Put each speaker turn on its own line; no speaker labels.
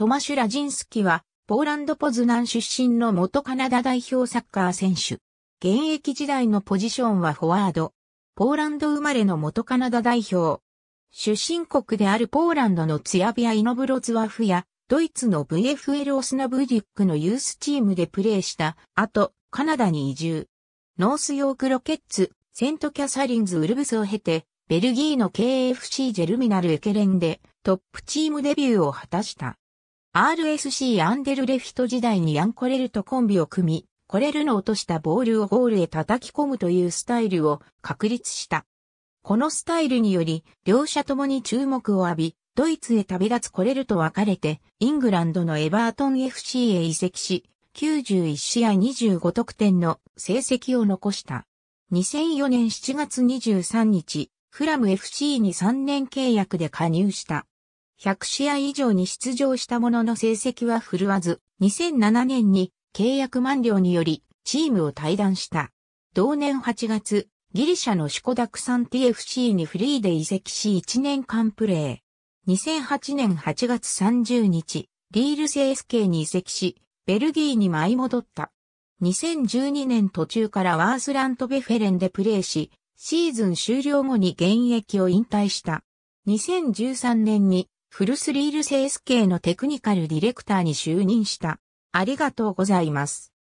トマシュ・ラジンスキは、ポーランド・ポズナン出身の元カナダ代表サッカー選手。現役時代のポジションはフォワード。ポーランド生まれの元カナダ代表。出身国であるポーランドのツヤビア・イノブロツワフや、ドイツの VFL オスナブリディックのユースチームでプレーした後、カナダに移住。ノースヨークロケッツ、セントキャサリンズ・ウルブスを経て、ベルギーの KFC ジェルミナル・エケレンでトップチームデビューを果たした。RSC アンデルレフィト時代にヤンコレルとコンビを組み、コレルの落としたボールをゴールへ叩き込むというスタイルを確立した。このスタイルにより、両者ともに注目を浴び、ドイツへ旅立つコレルと別れて、イングランドのエバートン FC へ移籍し、91試合25得点の成績を残した。2004年7月23日、フラム FC に3年契約で加入した。100試合以上に出場したものの成績は振るわず、2007年に契約満了によりチームを退団した。同年8月、ギリシャのシコダクサン TFC にフリーで移籍し1年間プレー。2008年8月30日、リールセ SK に移籍し、ベルギーに舞い戻った。2012年途中からワースラントベフェレンでプレーし、シーズン終了後に現役を引退した。2013年にフルスリールー s k のテクニカルディレクターに就任した。ありがとうございます。